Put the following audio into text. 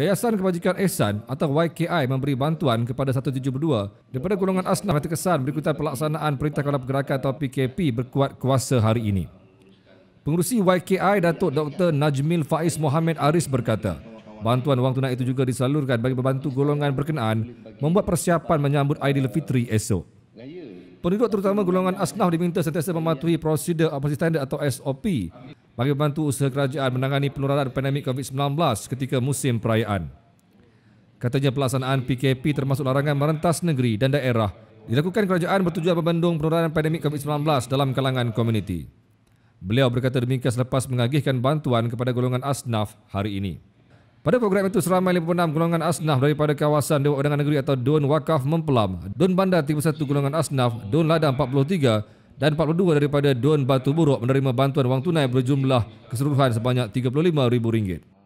Yayasan Kebajikan Ehsan atau YKI memberi bantuan kepada 172 daripada golongan asnaf yang terkesan berikutan pelaksanaan Perintah Kepala Pergerakan atau PKP berkuat kuasa hari ini. Pengurusi YKI Datuk Dr. Najmil Faiz Mohamed Aris berkata, bantuan wang tunai itu juga disalurkan bagi membantu golongan berkenaan membuat persiapan menyambut Aidilfitri esok. Penduduk terutama golongan asnaf diminta sentiasa mematuhi prosedur operasi standard atau SOP bagi membantu usaha kerajaan menangani penularan pandemik COVID-19 ketika musim perayaan. Katanya pelaksanaan PKP termasuk larangan merentas negeri dan daerah dilakukan kerajaan bertujuan membendung penularan pandemik COVID-19 dalam kalangan komuniti. Beliau berkata demikian selepas mengagihkan bantuan kepada golongan ASNAF hari ini. Pada program itu, seramai 56 golongan ASNAF daripada kawasan Dewan Undangan Negeri atau DUN Wakaf Mempelam, DUN Bandar 31 golongan ASNAF, DUN Ladang 43, dan 42 daripada Don Batu Buruk menerima bantuan wang tunai berjumlah keseluruhan sebanyak RM35,000.